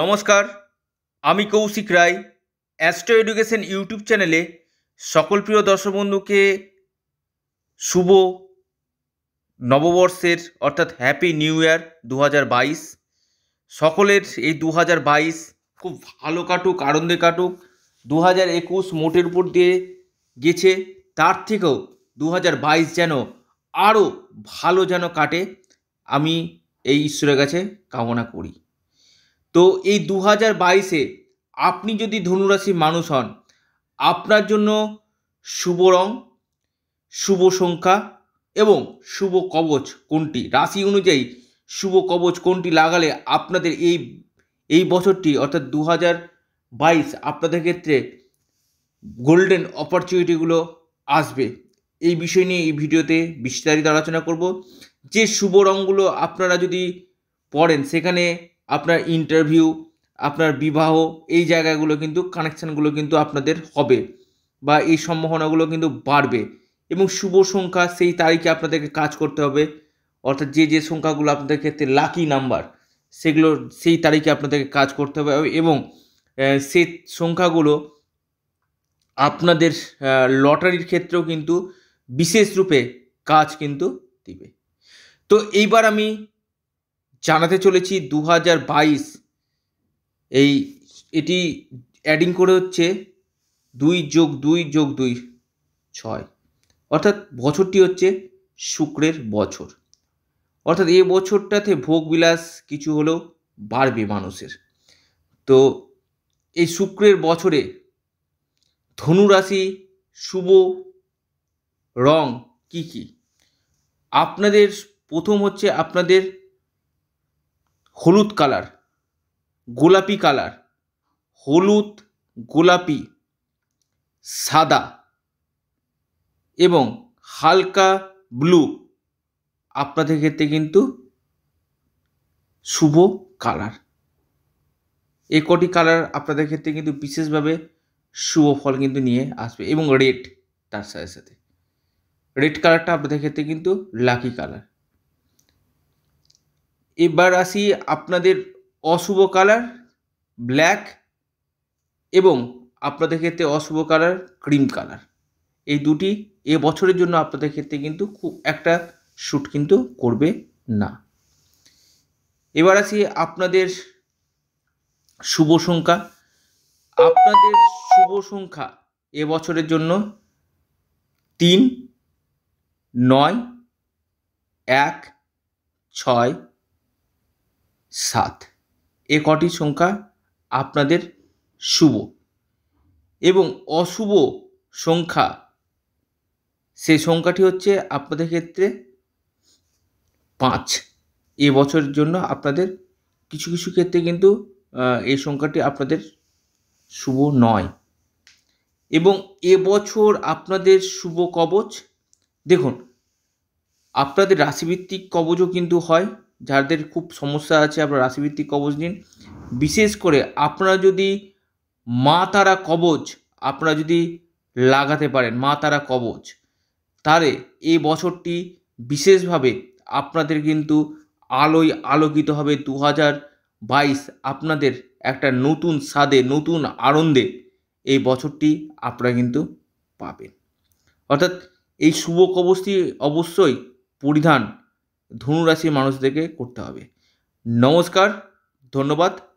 নমস্কার আমি Koushik Roy astro education YouTube চ্যানেলে সকল প্রিয় দর্শক বন্ধুকে শুভ নববর্ষের অর্থাৎ হ্যাপি নিউ ইয়ার দু সকলের এই দু খুব ভালো কাটুক আনন্দে কাটুক দু হাজার একুশ মোটের উপর দিয়ে গেছে তার থেকেও দু হাজার বাইশ যেন আরও ভালো যেন কাটে আমি এই ঈশ্বরের কাছে কামনা করি তো এই দু হাজার বাইশে আপনি যদি ধনুরাশির মানুষ হন আপনার জন্য শুভ রং শুভ সংখ্যা এবং শুভ কবচ কোনটি রাশি অনুযায়ী শুভ কবচ কোনটি লাগালে আপনাদের এই এই বছরটি অর্থাৎ দু হাজার বাইশ আপনাদের ক্ষেত্রে গোল্ডেন অপরচুনিটিগুলো আসবে এই বিষয় নিয়ে এই ভিডিওতে বিস্তারিত আলোচনা করব যে শুভ রঙগুলো আপনারা যদি পড়েন সেখানে আপনার ইন্টারভিউ আপনার বিবাহ এই জায়গাগুলো কিন্তু কানেকশানগুলো কিন্তু আপনাদের হবে বা এই সম্ভাবনাগুলো কিন্তু বাড়বে এবং শুভ সংখ্যা সেই তারিখে আপনাদেরকে কাজ করতে হবে অর্থাৎ যে যে সংখ্যাগুলো আপনাদের ক্ষেত্রে লাকি নাম্বার সেগুলো সেই তারিখে আপনাদেরকে কাজ করতে হবে এবং সে সংখ্যাগুলো আপনাদের লটারির ক্ষেত্রেও কিন্তু বিশেষ রূপে কাজ কিন্তু দিবে তো এইবার আমি জানাতে চলেছি দু হাজার বাইশ এই এটি অ্যাডিং করে হচ্ছে দুই যোগ দুই যোগ দুই ছয় অর্থাৎ বছরটি হচ্ছে শুক্রের বছর অর্থাৎ এই বছরটাতে ভোগবিলাস কিছু হলেও বাড়বে মানুষের তো এই শুক্রের বছরে ধনুরাশি শুভ রং কি কি আপনাদের প্রথম হচ্ছে আপনাদের হলুদ কালার গোলাপি কালার হলুদ গোলাপি সাদা এবং হালকা ব্লু আপনাদের ক্ষেত্রে কিন্তু শুভ কালার এ কটি কালার আপনাদের ক্ষেত্রে কিন্তু বিশেষভাবে শুভ ফল কিন্তু নিয়ে আসবে এবং রেড তার সাথে সাথে রেড কালারটা আপনাদের ক্ষেত্রে কিন্তু লাকি কালার এবার আসি আপনাদের অশুভ কালার ব্ল্যাক এবং আপনাদের ক্ষেত্রে অশুভ কালার ক্রিম কালার এই দুটি এ বছরের জন্য আপনাদের ক্ষেত্রে কিন্তু খুব একটা শ্যুট কিন্তু করবে না এবার আসি আপনাদের শুভ সংখ্যা আপনাদের শুভ সংখ্যা এ বছরের জন্য তিন নয় এক ছয় সাত এ কটি সংখ্যা আপনাদের শুভ এবং অশুভ সংখ্যা সে সংখ্যাটি হচ্ছে আপনাদের ক্ষেত্রে পাঁচ এ বছরের জন্য আপনাদের কিছু কিছু ক্ষেত্রে কিন্তু এই সংখ্যাটি আপনাদের শুভ নয় এবং বছর আপনাদের শুভ কবচ দেখুন আপনাদের রাশিভিত্তিক কবচও কিন্তু হয় যাদের খুব সমস্যা আছে আপনার রাশিভিত্তিক কবচ নিন বিশেষ করে আপনারা যদি মা তারা কবচ আপনারা যদি লাগাতে পারেন মা তারা কবচ তাহলে এই বছরটি বিশেষভাবে আপনাদের কিন্তু আলোয় আলোকিত হবে দু হাজার বাইশ আপনাদের একটা নতুন স্বাদে নতুন আনন্দে এই বছরটি আপনারা কিন্তু পাবেন অর্থাৎ এই শুভ কবচটি অবশ্যই পরিধান ধনুরাশির মানুষদেরকে করতে হবে নমস্কার ধন্যবাদ